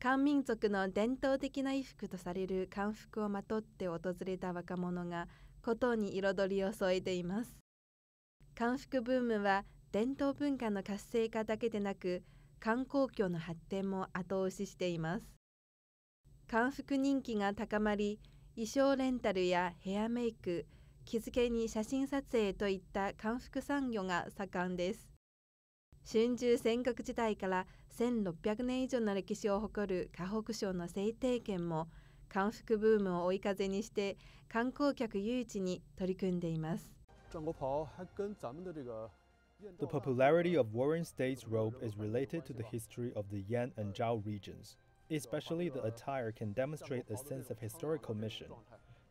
漢民族の伝統的な衣服とされる漢服をまとって訪れた若者がことに彩りを添えています漢服ブームは伝統文化の活性化だけでなく観光業の発展も後押ししています漢服人気が高まり衣装レンタルやヘアメイク着付けに写真撮影といった漢服産業が盛んです春秋戦国時代から1600年以上の歴史を誇る河北省の制定権も韓服ブームを追い風にして観光客誘致に取り組んでいます。The popularity of Warren State's robe is related to the history of the Yan and Zhao regions. Especially the attire can demonstrate a sense of historical mission.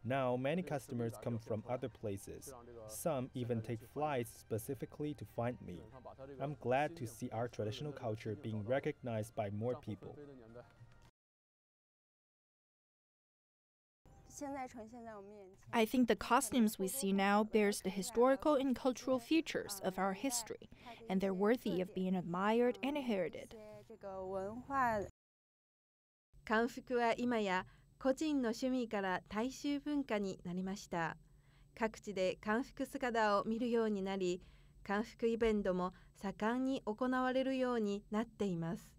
Now, many customers come from other places. Some even take flights specifically to find me. I'm glad to see our traditional culture being recognized by more people. I think the costumes we see now bears the historical and cultural features of our history, and they're worthy of being admired and inherited. 個人の趣味から大衆文化になりました各地で漢服姿を見るようになり漢服イベントも盛んに行われるようになっています